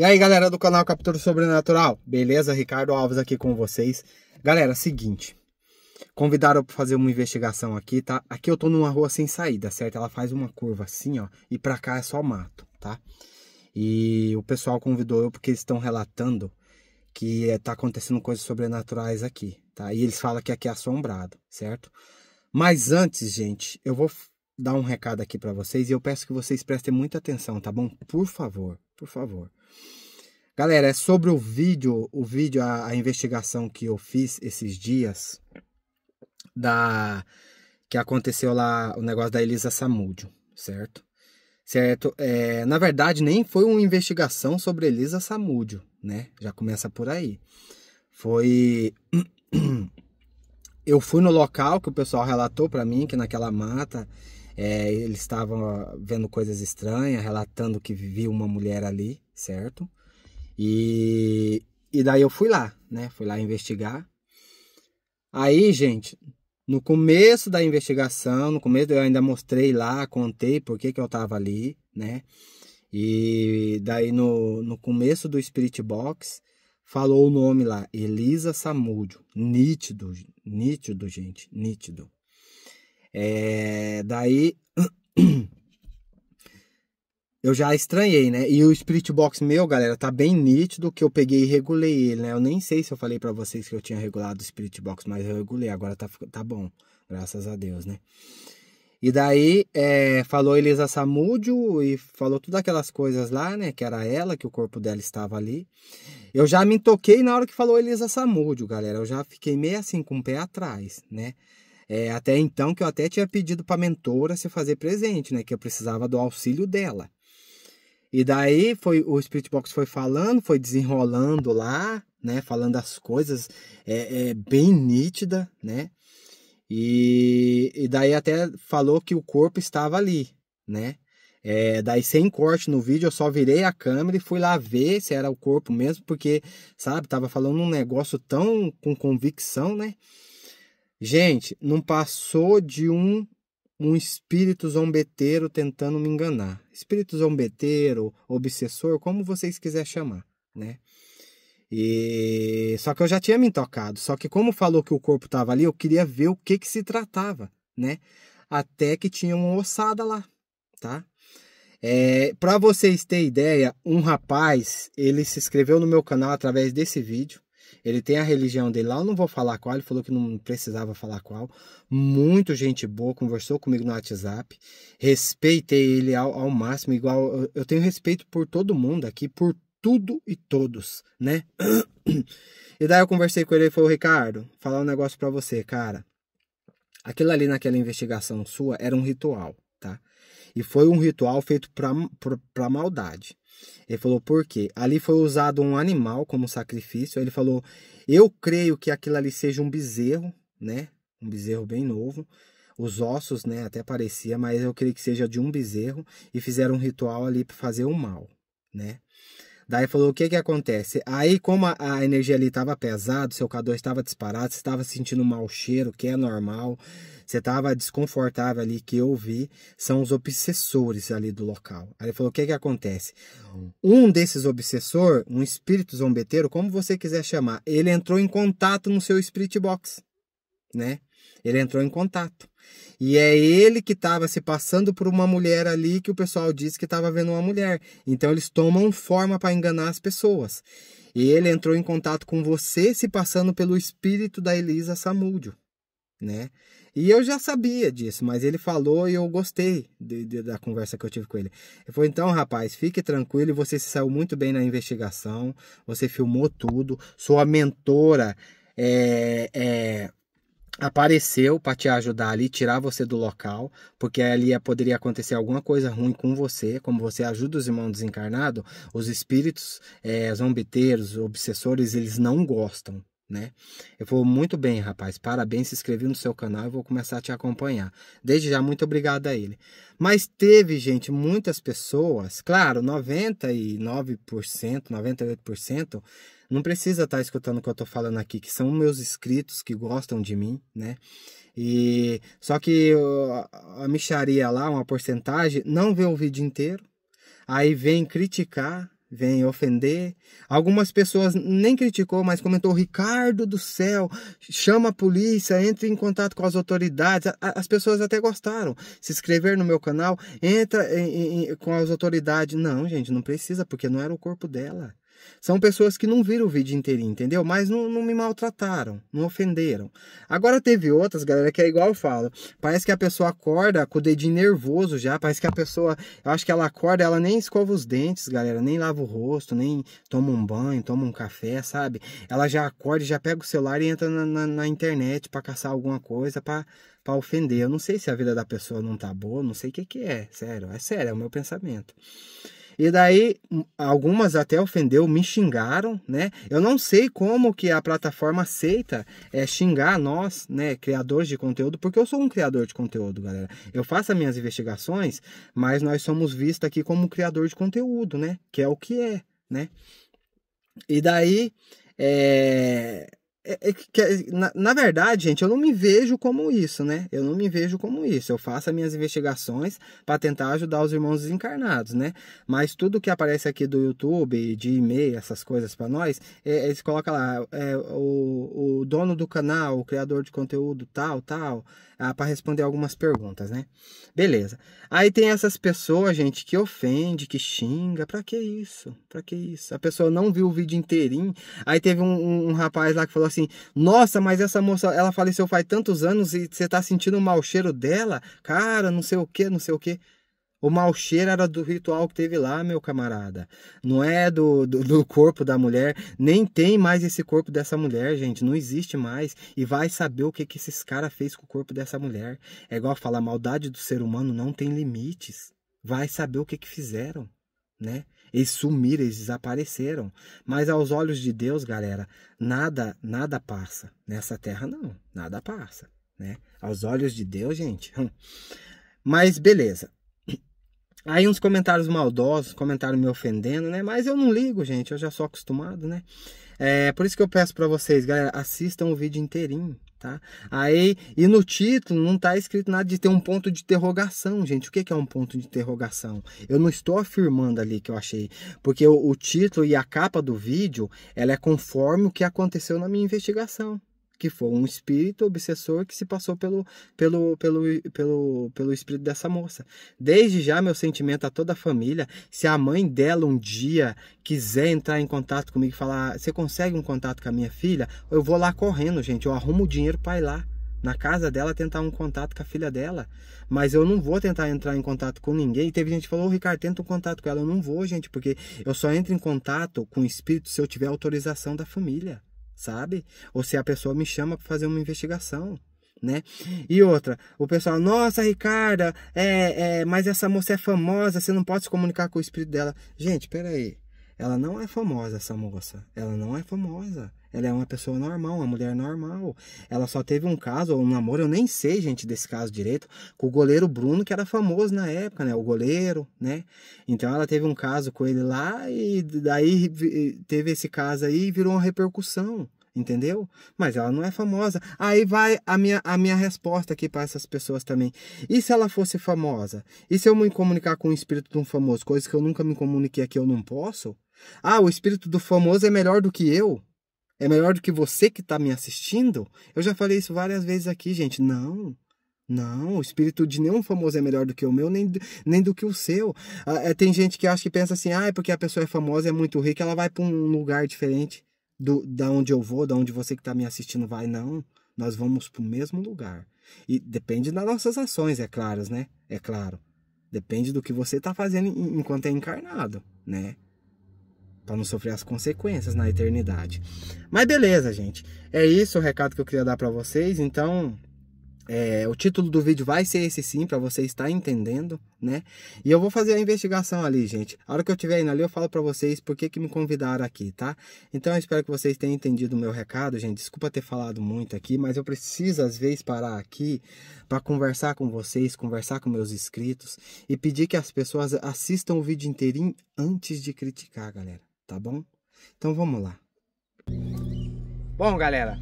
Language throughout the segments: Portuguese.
E aí galera do canal Captura Sobrenatural, beleza? Ricardo Alves aqui com vocês. Galera, seguinte, convidaram para fazer uma investigação aqui, tá? Aqui eu tô numa rua sem saída, certo? Ela faz uma curva assim, ó, e para cá é só mato, tá? E o pessoal convidou eu porque eles estão relatando que eh, tá acontecendo coisas sobrenaturais aqui, tá? E eles falam que aqui é assombrado, certo? Mas antes, gente, eu vou dar um recado aqui para vocês e eu peço que vocês prestem muita atenção, tá bom? Por favor, por favor. Galera, é sobre o vídeo, o vídeo, a, a investigação que eu fiz esses dias da que aconteceu lá o negócio da Elisa Samúdio, certo? Certo? É, na verdade, nem foi uma investigação sobre Elisa Samúdio, né? Já começa por aí. Foi eu fui no local que o pessoal relatou para mim que naquela mata é, ele estava vendo coisas estranhas, relatando que vivia uma mulher ali, certo? E, e daí eu fui lá, né? Fui lá investigar. Aí, gente, no começo da investigação, no começo eu ainda mostrei lá, contei por que, que eu estava ali, né? E daí no, no começo do Spirit Box, falou o nome lá, Elisa Samúdio. Nítido, nítido, gente, nítido. É, daí eu já estranhei, né? E o Spirit Box meu, galera, tá bem nítido que eu peguei e regulei ele, né? Eu nem sei se eu falei para vocês que eu tinha regulado o Spirit Box, mas eu regulei, agora tá, tá bom, graças a Deus, né? E daí é, falou Elisa Samúdio e falou todas aquelas coisas lá, né? Que era ela, que o corpo dela estava ali. Eu já me toquei na hora que falou Elisa Samúdio, galera. Eu já fiquei meio assim com o pé atrás, né? É, até então que eu até tinha pedido para a mentora se fazer presente, né? Que eu precisava do auxílio dela. E daí foi o Spirit Box foi falando, foi desenrolando lá, né? Falando as coisas é, é bem nítida, né? E, e daí até falou que o corpo estava ali, né? É, daí sem corte no vídeo, eu só virei a câmera e fui lá ver se era o corpo mesmo, porque, sabe, tava falando um negócio tão com convicção, né? Gente, não passou de um um espírito zombeteiro tentando me enganar. Espírito zombeteiro, obsessor, como vocês quiserem chamar, né? E só que eu já tinha me tocado, só que como falou que o corpo estava ali, eu queria ver o que que se tratava, né? Até que tinha uma ossada lá, tá? É, para vocês terem ideia, um rapaz, ele se inscreveu no meu canal através desse vídeo, ele tem a religião dele lá, eu não vou falar qual, ele falou que não precisava falar qual. Muito gente boa, conversou comigo no WhatsApp. Respeitei ele ao, ao máximo, igual eu, eu tenho respeito por todo mundo aqui, por tudo e todos, né? E daí eu conversei com ele e falou: Ricardo, falar um negócio para você, cara. Aquilo ali naquela investigação sua era um ritual, tá? E foi um ritual feito pra, pra, pra maldade. Ele falou, por quê? Ali foi usado um animal como sacrifício. Ele falou, eu creio que aquilo ali seja um bezerro, né? Um bezerro bem novo. Os ossos, né? Até parecia, mas eu creio que seja de um bezerro. E fizeram um ritual ali para fazer o mal, né? Daí falou: o que que acontece? Aí, como a, a energia ali estava pesada, seu K2 estava disparado, você estava sentindo um mau cheiro, que é normal, você estava desconfortável ali, que eu vi, são os obsessores ali do local. Aí ele falou: o que que acontece? Um desses obsessor, um espírito zombeteiro, como você quiser chamar, ele entrou em contato no seu spirit box, né? Ele entrou em contato. E é ele que estava se passando por uma mulher ali que o pessoal disse que estava vendo uma mulher. Então eles tomam forma para enganar as pessoas. E ele entrou em contato com você se passando pelo espírito da Elisa Samúdio, né? E eu já sabia disso, mas ele falou e eu gostei de, de, da conversa que eu tive com ele. Ele falou: então, rapaz, fique tranquilo, você se saiu muito bem na investigação, você filmou tudo, sua mentora é, é, apareceu para te ajudar ali, tirar você do local, porque ali é, poderia acontecer alguma coisa ruim com você, como você ajuda os irmãos desencarnados, os espíritos é, zombeteiros, obsessores, eles não gostam, né? Eu vou muito bem, rapaz, parabéns, se inscreveu no seu canal e vou começar a te acompanhar. Desde já, muito obrigado a ele. Mas teve, gente, muitas pessoas, claro, 99%, 98%, não precisa estar tá escutando o que eu estou falando aqui, que são meus inscritos que gostam de mim, né? E só que a micharia lá, uma porcentagem, não vê o vídeo inteiro, aí vem criticar, vem ofender. Algumas pessoas nem criticou, mas comentou: Ricardo do céu, chama a polícia, entre em contato com as autoridades. As pessoas até gostaram. Se inscrever no meu canal, entra em, em, com as autoridades. Não, gente, não precisa, porque não era o corpo dela. São pessoas que não viram o vídeo inteiro, entendeu? Mas não, não, me maltrataram, não ofenderam. Agora teve outras, galera, que é igual eu falo. Parece que a pessoa acorda com o dedinho nervoso já. Parece que a pessoa, eu acho que ela acorda, ela nem escova os dentes, galera. Nem lava o rosto, nem toma um banho, toma um café, sabe? Ela já acorda, já pega o celular e entra na, na, na internet para caçar alguma coisa, para para ofender. Eu não sei se a vida da pessoa não tá boa, não sei o que que é, sério, é sério, é o meu pensamento. E daí algumas até ofendeu, me xingaram, né? Eu não sei como que a plataforma aceita é, xingar nós, né, criadores de conteúdo, porque eu sou um criador de conteúdo, galera. Eu faço as minhas investigações, mas nós somos vistos aqui como criador de conteúdo, né? Que é o que é, né? E daí é é, é, que, é, na, na, verdade, gente, eu não me vejo como isso, né? Eu não me vejo como isso. Eu faço as minhas investigações para tentar ajudar os irmãos desencarnados, né? Mas tudo que aparece aqui do YouTube, de e-mail, essas coisas para nós, é, é, eles colocam lá é, o, o dono do canal, o criador de conteúdo, tal, tal ah, para responder algumas perguntas, né? Beleza. Aí tem essas pessoas, gente, que ofende, que xinga. Para que isso? Para que isso? A pessoa não viu o vídeo inteirinho. Aí teve um, um rapaz lá que falou assim: Nossa, mas essa moça, ela faleceu faz tantos anos e você tá sentindo o mau cheiro dela? Cara, não sei o que, não sei o que. O mau cheiro era do ritual que teve lá, meu camarada. Não é do, do, do, corpo da mulher. Nem tem mais esse corpo dessa mulher, gente. Não existe mais. E vai saber o que, que esses caras fez com o corpo dessa mulher. É igual falar, a maldade do ser humano não tem limites. Vai saber o que, que fizeram, né? Eles sumiram, eles desapareceram. Mas aos olhos de Deus, galera, nada, nada passa. Nessa terra, não. Nada passa, né? Aos olhos de Deus, gente. Hum. Mas beleza. Aí uns comentários maldosos, comentário me ofendendo, né? Mas eu não ligo, gente, eu já sou acostumado, né? É, por isso que eu peço para vocês, galera, assistam o vídeo inteirinho, tá? Aí, e no título não tá escrito nada de ter um ponto de interrogação, gente. O que, que é um ponto de interrogação? Eu não estou afirmando ali que eu achei, porque o, o título e a capa do vídeo, ela é conforme o que aconteceu na minha investigação que foi um espírito obsessor que se passou pelo, pelo, pelo, pelo, pelo espírito dessa moça. Desde já, meu sentimento a toda a família, se a mãe dela um dia quiser entrar em contato comigo e falar, você consegue um contato com a minha filha? Eu vou lá correndo, gente, eu arrumo o dinheiro para ir lá. Na casa dela, tentar um contato com a filha dela. Mas eu não vou tentar entrar em contato com ninguém. E teve gente que falou: oh, Ricardo, tenta um contato com ela. Eu não vou, gente, porque eu só entro em contato com o espírito se eu tiver autorização da família sabe? Ou se a pessoa me chama para fazer uma investigação. Né? E outra, o pessoal, nossa, Ricarda, é, é, mas essa moça é famosa, você não pode se comunicar com o espírito dela. Gente, peraí. Ela não é famosa, essa moça. Ela não é famosa. Ela é uma pessoa normal, uma mulher normal. Ela só teve um caso, um namoro, eu nem sei, gente, desse caso direito, com o goleiro Bruno, que era famoso na época, né? O goleiro, né? Então ela teve um caso com ele lá e daí teve esse caso aí e virou uma repercussão entendeu? Mas ela não é famosa. Aí vai a minha, a minha resposta aqui para essas pessoas também. E se ela fosse famosa? E se eu me comunicar com o espírito de um famoso, coisa que eu nunca me comuniquei aqui, eu não posso? Ah, o espírito do famoso é melhor do que eu? É melhor do que você que está me assistindo? Eu já falei isso várias vezes aqui, gente. Não. Não, o espírito de nenhum famoso é melhor do que o meu, nem, do, nem do que o seu. Ah, é, tem gente que acha que pensa assim, ah, é porque a pessoa é famosa, é muito rica, ela vai para um lugar diferente do da onde eu vou, da onde você que está me assistindo vai. Não, nós vamos para o mesmo lugar. E depende das nossas ações, é claro, né? É claro. Depende do que você está fazendo enquanto é encarnado, né? para não sofrer as consequências na eternidade. Mas beleza, gente. É isso o recado que eu queria dar para vocês. Então, é, o título do vídeo vai ser esse sim, para você estar entendendo, né? E eu vou fazer a investigação ali, gente. A hora que eu estiver indo ali, eu falo para vocês por que, que me convidaram aqui, tá? Então, eu espero que vocês tenham entendido o meu recado, gente. Desculpa ter falado muito aqui, mas eu preciso, às vezes, parar aqui para conversar com vocês, conversar com meus inscritos e pedir que as pessoas assistam o vídeo inteirinho antes de criticar, galera tá bom? Então vamos lá. Bom, galera,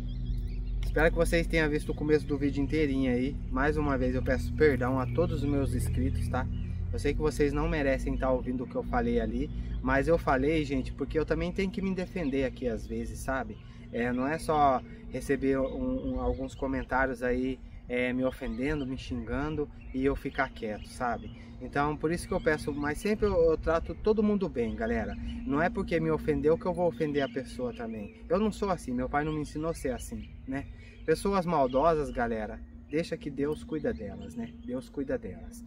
espero que vocês tenham visto o começo do vídeo inteirinho aí. Mais uma vez eu peço perdão a todos os meus inscritos, tá? Eu sei que vocês não merecem estar tá ouvindo o que eu falei ali, mas eu falei, gente, porque eu também tenho que me defender aqui às vezes, sabe? É, não é só receber um, um, alguns comentários aí é, me ofendendo, me xingando e eu ficar quieto, sabe? Então por isso que eu peço, mas sempre eu, eu, trato todo mundo bem, galera. Não é porque me ofendeu que eu vou ofender a pessoa também. Eu não sou assim, meu pai não me ensinou a ser assim, né? Pessoas maldosas, galera, deixa que Deus cuida delas, né? Deus cuida delas.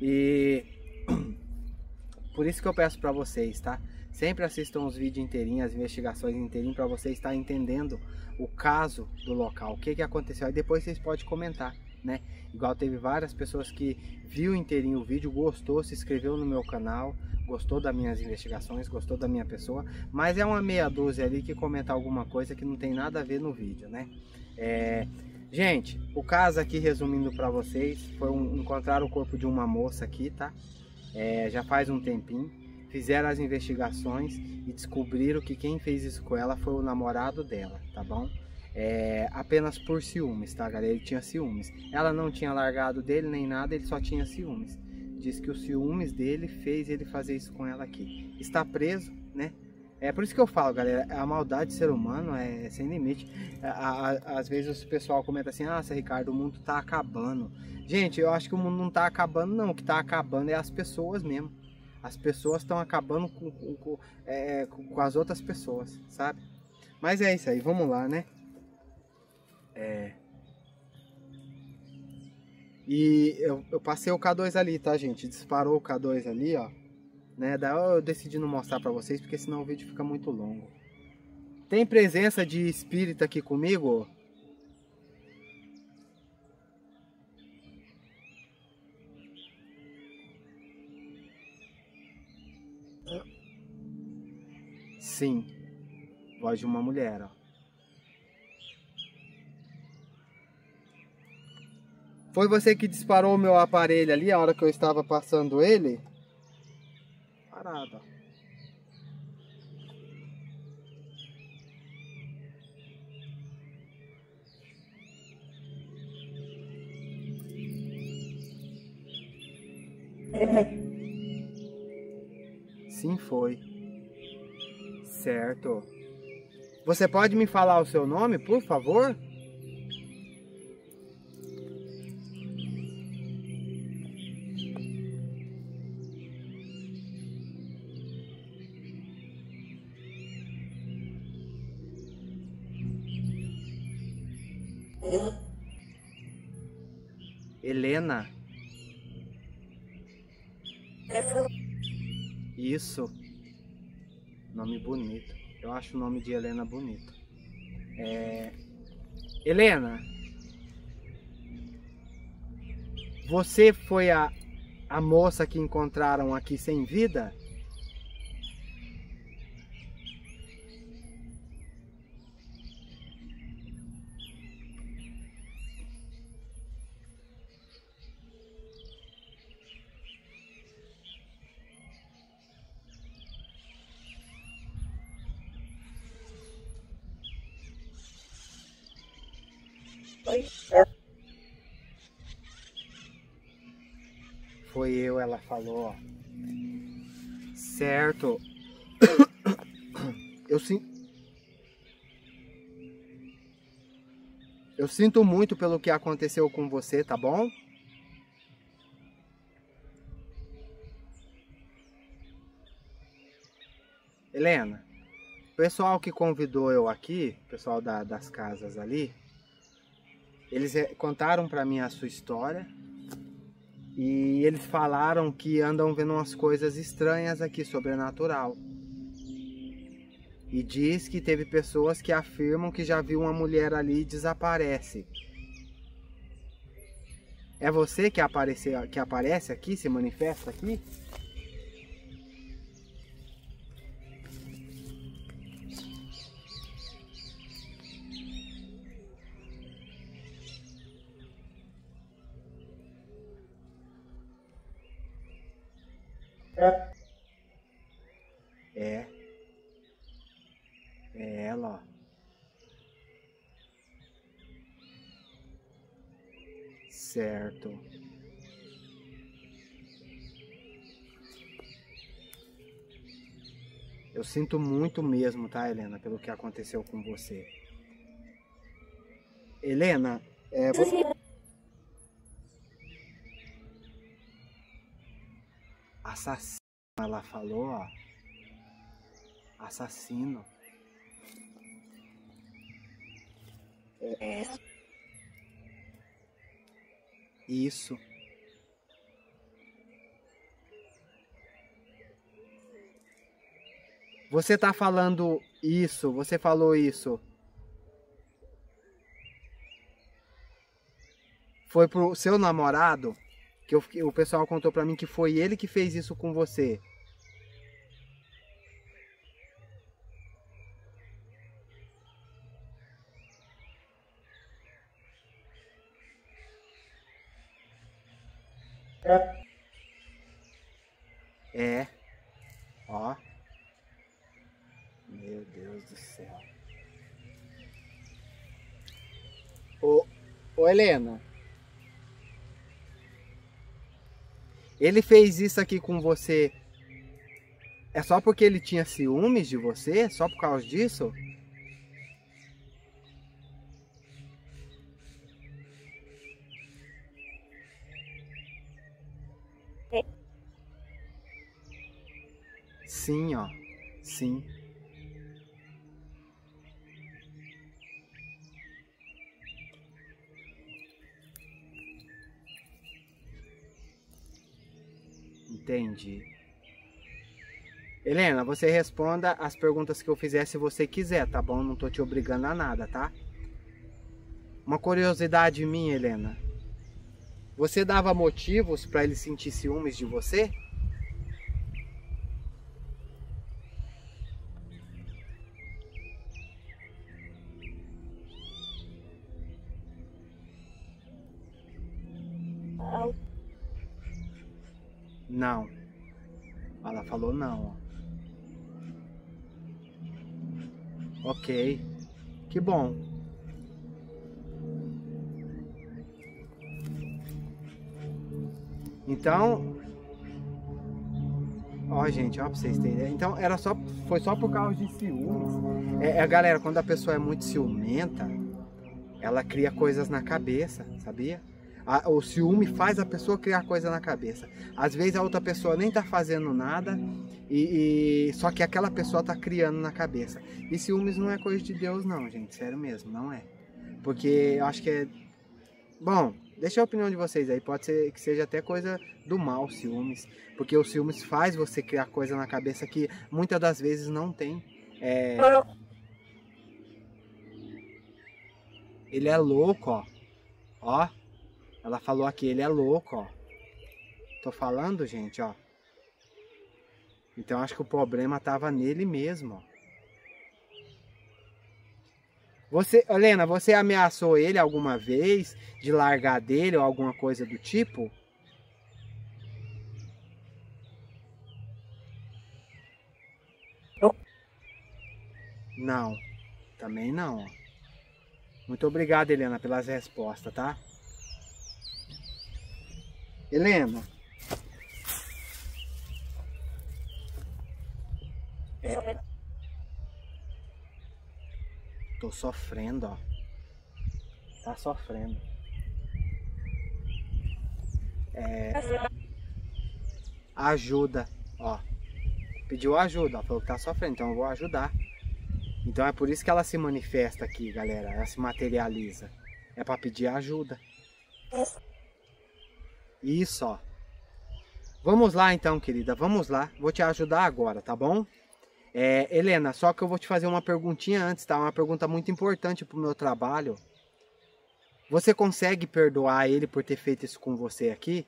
E por isso que eu peço para vocês, tá? Sempre assistam os vídeos inteirinhos, as investigações inteirinhas para você estar entendendo o caso do local, o que, que aconteceu. Aí depois vocês podem comentar, né? Igual teve várias pessoas que viu inteirinho o vídeo, gostou, se inscreveu no meu canal, gostou das minhas investigações, gostou da minha pessoa, mas é uma meia dúzia ali que comentar alguma coisa que não tem nada a ver no vídeo, né? É... Gente, o caso aqui, resumindo para vocês, foi um, encontrar o corpo de uma moça aqui, tá? É, já faz um tempinho fizeram as investigações e descobriram que quem fez isso com ela foi o namorado dela, tá bom? É, apenas por ciúmes, tá galera? Ele tinha ciúmes. Ela não tinha largado dele nem nada, ele só tinha ciúmes. Diz que os ciúmes dele fez ele fazer isso com ela aqui. Está preso, né? É por isso que eu falo, galera, a maldade do ser humano é sem limite. Às vezes o pessoal comenta assim, nossa Ricardo, o mundo tá acabando. Gente, eu acho que o mundo não tá acabando não, o que tá acabando é as pessoas mesmo. As pessoas estão acabando com, com, com, é, com, as outras pessoas, sabe? Mas é isso aí, vamos lá, né? É. E eu, eu passei o K2 ali, tá, gente? Disparou o K2 ali, ó. Né? Daí eu decidi não mostrar pra vocês, porque senão o vídeo fica muito longo. Tem presença de espírita aqui comigo? Sim, voz de uma mulher. Ó. Foi você que disparou o meu aparelho ali, a hora que eu estava passando ele? Parada. É. Sim, foi certo. Você pode me falar o seu nome, por favor? acho o nome de Helena bonito. É... Helena, você foi a, a moça que encontraram aqui sem vida? Foi eu, ela falou. Certo. Eu sinto. Eu sinto muito pelo que aconteceu com você, tá bom? Helena, o pessoal que convidou eu aqui, pessoal da, das casas ali, eles eh, contaram para mim a sua história e eles falaram que andam vendo umas coisas estranhas aqui, sobrenatural. E diz que teve pessoas que afirmam que já viu uma mulher ali e desaparece. É você que, apareceu, que aparece aqui, se manifesta aqui? É. É ela, ó. Certo. Eu sinto muito mesmo, tá, Helena, pelo que aconteceu com você. Helena, é. Você... Assassina, ela falou, ó assassino. É. Isso. Você tá falando isso, você falou isso. Foi pro seu namorado que eu, o pessoal contou para mim que foi ele que fez isso com você. Helena, ele fez isso aqui com você. É só porque ele tinha ciúmes de você? Só por causa disso? É. Sim, ó. Sim. Entendi. Helena, você responda as perguntas que eu fizer se você quiser, tá bom? Não tô te obrigando a nada, tá? Uma curiosidade minha, Helena. Você dava motivos para ele sentir ciúmes de você? Não. Ela falou não. Ok. Que bom. Então, Ó, gente, ó, pra vocês terem. Então, era só, foi só por causa de ciúmes. É, é, galera, quando a pessoa é muito ciumenta, ela cria coisas na cabeça, sabia? A, o ciúme faz a pessoa criar coisa na cabeça. Às vezes a outra pessoa nem está fazendo nada, e, e, só que aquela pessoa está criando na cabeça. E ciúmes não é coisa de Deus, não, gente. Sério mesmo, não é. Porque eu acho que é. Bom, deixa a opinião de vocês aí. Pode ser que seja até coisa do mal, ciúmes. Porque o ciúmes faz você criar coisa na cabeça que muitas das vezes não tem. É... Ele é louco, ó. Ó. Ela falou aqui, ele é louco, ó. Tô falando, gente, ó. Então acho que o problema tava nele mesmo. ó Você, Helena, você ameaçou ele alguma vez de largar dele ou alguma coisa do tipo? Eu... Não, também não. Muito obrigado, Helena, pelas respostas, tá? Helena. É. Tô sofrendo, ó. Tá sofrendo. É... Ajuda, ó. Pediu ajuda, ó. Falou que tá sofrendo, então eu vou ajudar. Então é por isso que ela se manifesta aqui, galera. Ela se materializa. É para pedir ajuda. É. Isso. Vamos lá então, querida, vamos lá. Vou te ajudar agora, tá bom? É, Helena, só que eu vou te fazer uma perguntinha antes, tá? Uma pergunta muito importante pro meu trabalho. Você consegue perdoar ele por ter feito isso com você aqui?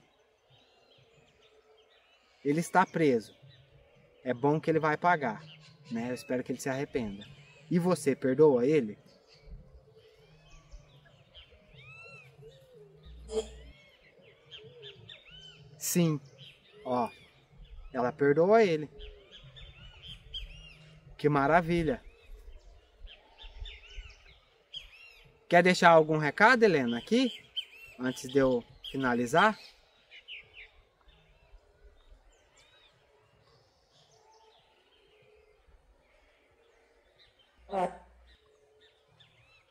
Ele está preso. É bom que ele vai pagar, né? Eu espero que ele se arrependa. E você perdoa ele? Sim. Ó, ela perdoa ele. Que maravilha. Quer deixar algum recado, Helena, aqui? Antes de eu finalizar?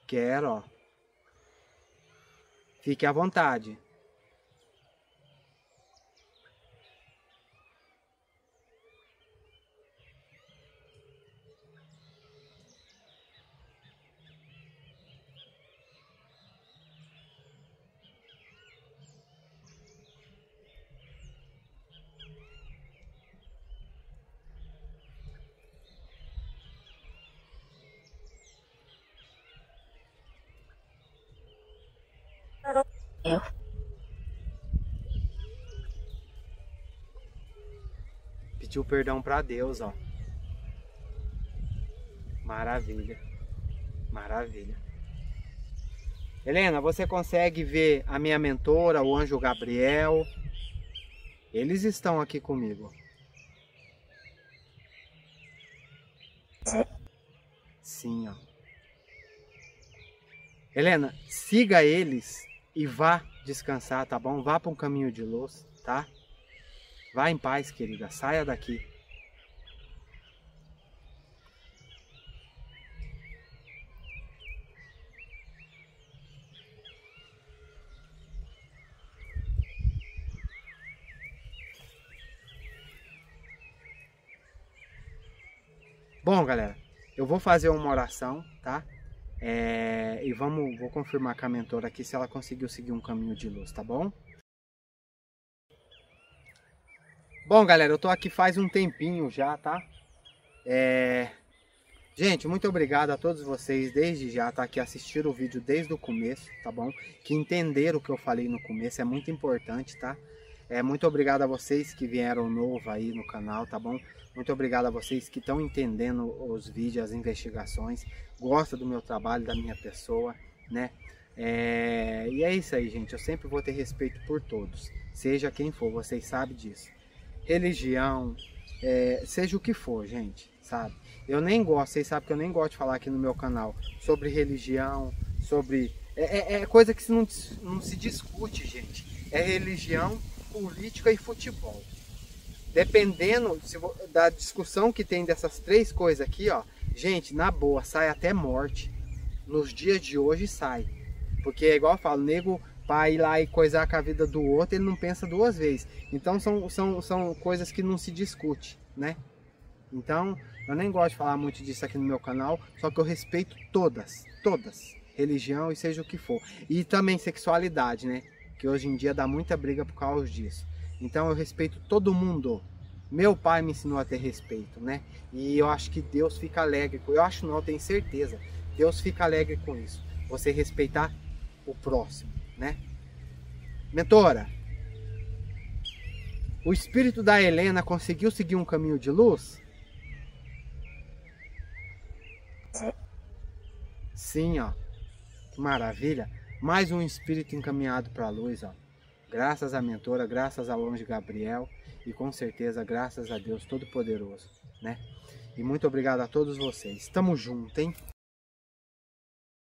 Quero, ó. Fique à vontade. Eu Pediu perdão para Deus, ó. Maravilha. Maravilha. Helena, você consegue ver a minha mentora, o anjo Gabriel? Eles estão aqui comigo. Sim, ó. Helena, siga eles e vá descansar, tá bom? Vá para um caminho de luz, tá? Vá em paz, querida. Saia daqui. Bom, galera, eu vou fazer uma oração, tá? É, e vamos, vou confirmar com a mentora aqui se ela conseguiu seguir um caminho de luz, tá bom? Bom, galera, eu tô aqui faz um tempinho já, tá? É... Gente, muito obrigado a todos vocês desde já, tá? Que assistiram o vídeo desde o começo, tá bom? Que entenderam o que eu falei no começo, é muito importante, tá? É, muito obrigado a vocês que vieram novo aí no canal, tá bom? Muito obrigado a vocês que estão entendendo os vídeos, as investigações, gosta do meu trabalho, da minha pessoa, né? É... E é isso aí, gente. Eu sempre vou ter respeito por todos, seja quem for, vocês sabem disso. Religião, é... seja o que for, gente, sabe? Eu nem gosto, vocês sabem que eu nem gosto de falar aqui no meu canal sobre religião, sobre. É, é, é coisa que não, não se discute, gente. É religião, política e futebol. Dependendo da discussão que tem dessas três coisas aqui, ó, gente, na boa, sai até morte. Nos dias de hoje sai. Porque é igual eu falo, nego para ir lá e coisar com a vida do outro, ele não pensa duas vezes. Então são, são, são coisas que não se discute, né? Então, eu nem gosto de falar muito disso aqui no meu canal, só que eu respeito todas, todas, religião e seja o que for. E também sexualidade, né? Que hoje em dia dá muita briga por causa disso. Então eu respeito todo mundo. Meu pai me ensinou a ter respeito, né? E eu acho que Deus fica alegre. Eu acho não, eu tenho certeza. Deus fica alegre com isso. Você respeitar o próximo, né? Mentora, o espírito da Helena conseguiu seguir um caminho de luz? Sim. Sim, ó. Que maravilha. Mais um espírito encaminhado para a luz, ó graças à mentora, graças ao anjo Gabriel e com certeza graças a Deus Todo-Poderoso, né? E muito obrigado a todos vocês. Tamo junto, hein?